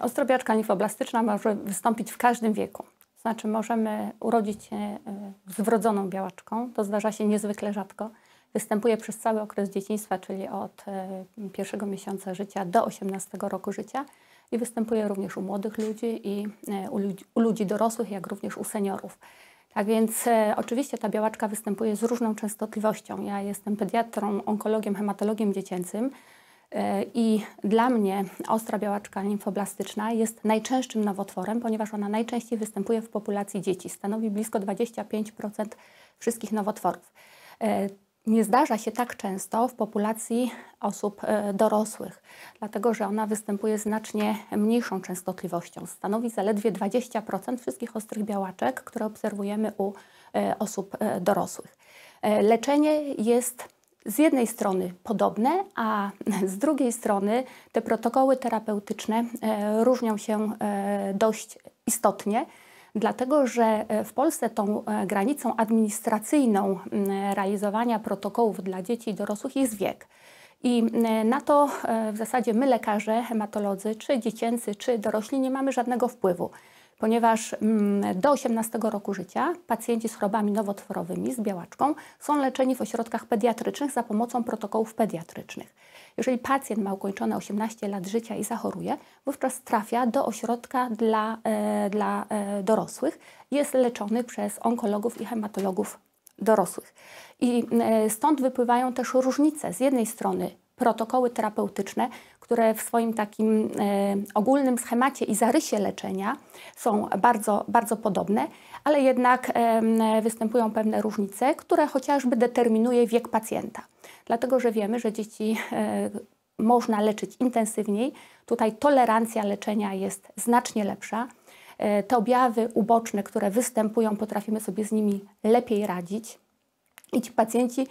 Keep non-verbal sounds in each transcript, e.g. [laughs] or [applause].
Ostrobiała tkanina może wystąpić w każdym wieku. Znaczy możemy urodzić się e, z wrodzoną białaczką, to zdarza się niezwykle rzadko. Występuje przez cały okres dzieciństwa, czyli od e, pierwszego miesiąca życia do 18 roku życia i występuje również u młodych ludzi i e, u ludzi, u ludzi dorosłych, jak również u seniorów. Tak więc oczywiście ta białaczka występuje z różną częstotliwością. Ja jestem pediatrą, onkologiem, hematologiem dziecięcym, E, I dla mnie ostra białaczka limfoblastyczna jest najczęstszym nowotworem, ponieważ ona najczęściej występuje w populacji dzieci. Stanowi blisko 25% wszystkich nowotworów. E, nie zdarza się tak często w populacji osób e, dorosłych, dlatego że ona występuje znacznie mniejszą częstotliwością. Stanowi zaledwie 20% wszystkich ostrych białaczek, które obserwujemy u osób dorosłych. Leczenie jest z jednej strony podobne, a [laughs] z drugiej strony te protokoły terapeutyczne e, różnią się e, dość istotnie, dlatego że e, w Polsce tą granicą administracyjną realizowania protokołów dla dzieci i dorosłych jest wiek. I na to w zasadzie my, lekarze, hematolodzy, czy dziecięcy, czy dorośli, nie mamy żadnego wpływu ponieważ mm, do 18 roku życia pacjenci z chorobami nowotworowymi, z białaczką, są leczeni w ośrodkach pediatrycznych za pomocą protokołów pediatrycznych. Jeżeli pacjent ma ukończone 18 lat życia i zachoruje, wówczas trafia do ośrodka dla, e, dla e, dorosłych, jest leczony przez onkologów i hematologów dorosłych. I e, stąd wypływają też różnice. Z jednej strony protokoły terapeutyczne, które w swoim takim e, ogólnym schemacie i zarysie leczenia są bardzo, bardzo podobne, ale jednak występują pewne różnice, które chociażby determinuje wiek pacjenta. Dlatego, że wiemy, że dzieci e, można leczyć intensywniej, tutaj tolerancja leczenia jest znacznie lepsza. E, te objawy uboczne, które występują, potrafimy sobie z nimi lepiej radzić. I ci pacjenci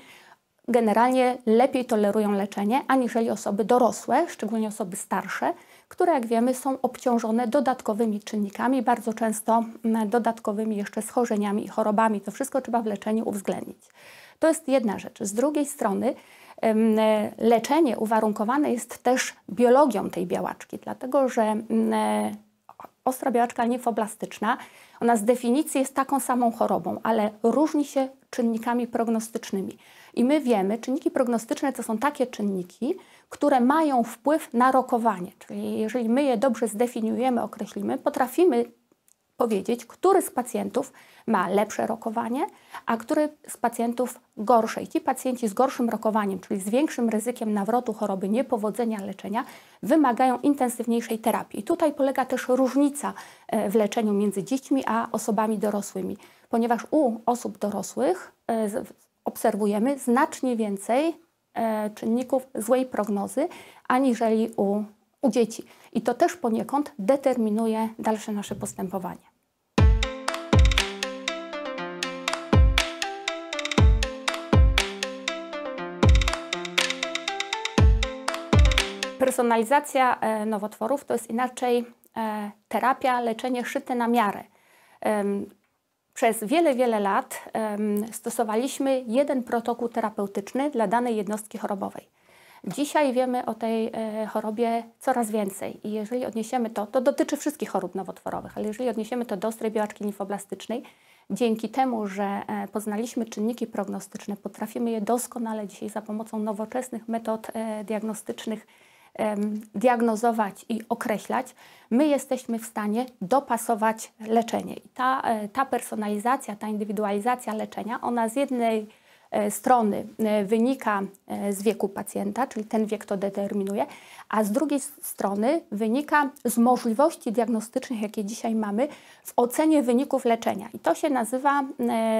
generalnie lepiej tolerują leczenie aniżeli osoby dorosłe, szczególnie osoby starsze, które jak wiemy są obciążone dodatkowymi czynnikami, bardzo często mm, dodatkowymi jeszcze schorzeniami i chorobami. To wszystko trzeba w leczeniu uwzględnić. To jest jedna rzecz. Z drugiej strony leczenie uwarunkowane jest też biologią tej białaczki, dlatego że mm, ostra białaczka limfoblastyczna, ona z definicji jest taką samą chorobą, ale różni się czynnikami prognostycznymi. I my wiemy, czynniki prognostyczne to są takie czynniki, które mają wpływ na rokowanie. Czyli jeżeli my je dobrze zdefiniujemy, określimy, potrafimy powiedzieć, który z pacjentów ma lepsze rokowanie, a który z pacjentów gorsze. I ci pacjenci z gorszym rokowaniem, czyli z większym ryzykiem nawrotu choroby, niepowodzenia leczenia, wymagają intensywniejszej terapii. I tutaj polega też różnica e, w leczeniu między dziećmi a osobami dorosłymi, ponieważ u osób dorosłych e, obserwujemy znacznie więcej e, czynników złej prognozy aniżeli u, u dzieci. I to też poniekąd determinuje dalsze nasze postępowanie. Personalizacja e, nowotworów to jest inaczej e, terapia, leczenie szyte na miarę. Przez wiele, wiele lat um, stosowaliśmy jeden protokół terapeutyczny dla danej jednostki chorobowej. Dzisiaj wiemy o tej e, chorobie coraz więcej i jeżeli odniesiemy to, to dotyczy wszystkich chorób nowotworowych, ale jeżeli odniesiemy to do ostrej białaczki limfoblastycznej, dzięki temu, że e, poznaliśmy czynniki prognostyczne, potrafimy je doskonale dzisiaj za pomocą nowoczesnych metod e, diagnostycznych diagnozować i określać, my jesteśmy w stanie dopasować leczenie. I ta, e, ta personalizacja, ta indywidualizacja leczenia, ona z jednej e, strony e, wynika z wieku pacjenta, czyli ten wiek to determinuje, a z drugiej strony wynika z możliwości diagnostycznych, jakie dzisiaj mamy w ocenie wyników leczenia. I to się nazywa,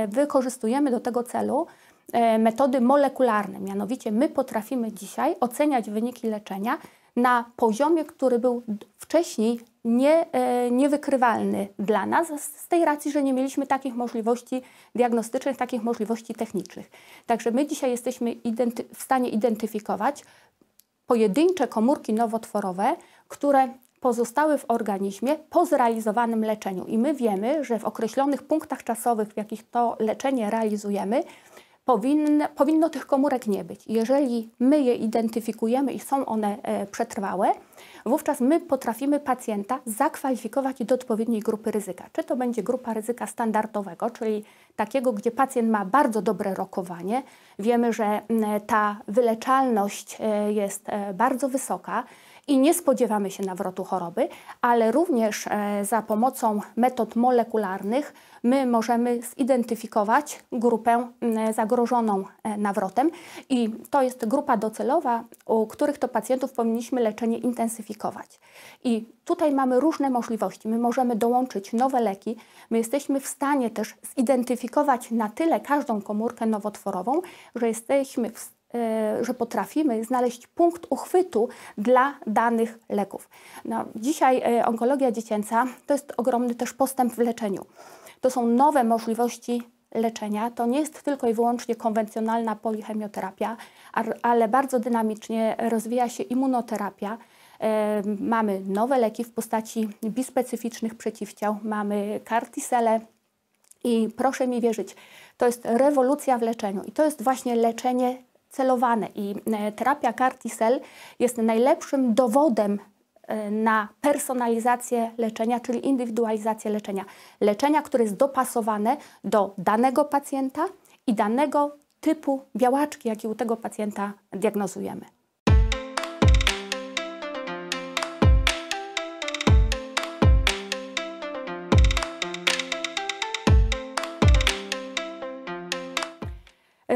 wykorzystujemy do tego celu E, metody molekularne. Mianowicie my potrafimy dzisiaj oceniać wyniki leczenia na poziomie, który był wcześniej nie, e, niewykrywalny dla nas, z tej racji, że nie mieliśmy takich możliwości diagnostycznych, takich możliwości technicznych. Także my dzisiaj jesteśmy w stanie identyfikować pojedyncze komórki nowotworowe, które pozostały w organizmie po zrealizowanym leczeniu. I my wiemy, że w określonych punktach czasowych, w jakich to leczenie realizujemy, powinno, powinno tych komórek nie być. Jeżeli my je identyfikujemy i są one e, przetrwałe, wówczas my potrafimy pacjenta zakwalifikować do odpowiedniej grupy ryzyka. Czy to będzie grupa ryzyka standardowego, czyli takiego, gdzie pacjent ma bardzo dobre rokowanie, wiemy, że mm, ta wyleczalność e, jest e, bardzo wysoka, i nie spodziewamy się nawrotu choroby, ale również e, za pomocą metod molekularnych my możemy zidentyfikować grupę zagrożoną e, nawrotem i to jest grupa docelowa, u których to pacjentów powinniśmy leczenie intensyfikować. I tutaj mamy różne możliwości. My możemy dołączyć nowe leki, my jesteśmy w stanie też zidentyfikować na tyle każdą komórkę nowotworową, że jesteśmy w stanie E, że potrafimy znaleźć punkt uchwytu dla danych leków. No, dzisiaj e, onkologia dziecięca to jest ogromny też postęp w leczeniu. To są nowe możliwości leczenia. To nie jest tylko i wyłącznie konwencjonalna polichemioterapia, ale bardzo dynamicznie rozwija się immunoterapia. E, mamy nowe leki w postaci bispecyficznych przeciwciał, mamy kartisele, i proszę mi wierzyć, to jest rewolucja w leczeniu. I to jest właśnie leczenie celowane i e, terapia CAR jest najlepszym dowodem e, na personalizację leczenia, czyli indywidualizację leczenia. Leczenia, które jest dopasowane do danego pacjenta i danego typu białaczki, jaki u tego pacjenta diagnozujemy.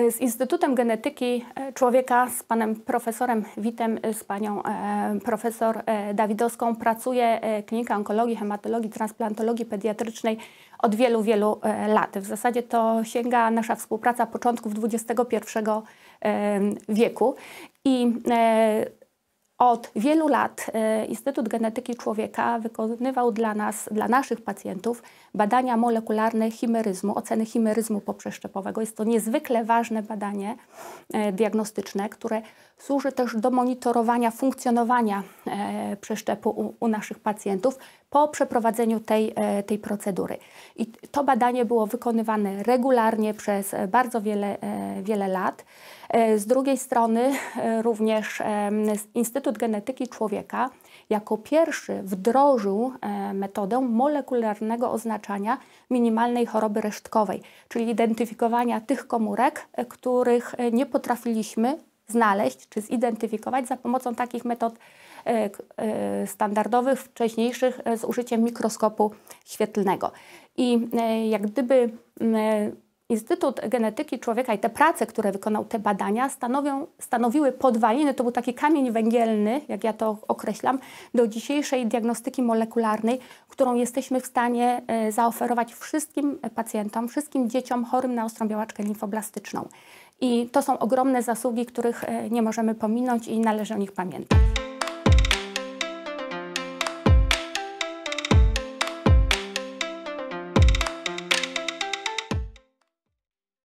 E, z Instytutem Genetyki e, Człowieka, z panem profesorem Witem, e, z panią profesor Dawidowską pracuje Klinika Onkologii, Hematologii, Transplantologii Pediatrycznej od wielu, wielu lat. W zasadzie to sięga nasza współpraca początków XXI wieku. I od wielu lat e, Instytut Genetyki Człowieka wykonywał dla nas, dla naszych pacjentów badania molekularne chimeryzmu, oceny chimeryzmu poprzeszczepowego. Jest to niezwykle ważne badanie e, diagnostyczne, które służy też do monitorowania funkcjonowania e, przeszczepu u, u naszych pacjentów, po przeprowadzeniu tej, e, tej procedury. I to badanie było wykonywane regularnie przez e, bardzo wiele, e, wiele lat. Z drugiej strony również Instytut Genetyki Człowieka jako pierwszy wdrożył metodę molekularnego oznaczania minimalnej choroby resztkowej, czyli identyfikowania tych komórek, których nie potrafiliśmy znaleźć czy zidentyfikować za pomocą takich metod E, e, standardowych, wcześniejszych e, z użyciem mikroskopu świetlnego. I jak gdyby Instytut Genetyki Człowieka i te prace, które wykonał, te badania, stanowią, stanowiły podwaliny, to był taki kamień węgielny, jak ja to określam, do dzisiejszej diagnostyki molekularnej, którą jesteśmy w stanie zaoferować wszystkim pacjentom, wszystkim dzieciom chorym na ostrą białaczkę limfoblastyczną. I to są ogromne zasługi, których nie możemy pominąć i należy o nich pamiętać.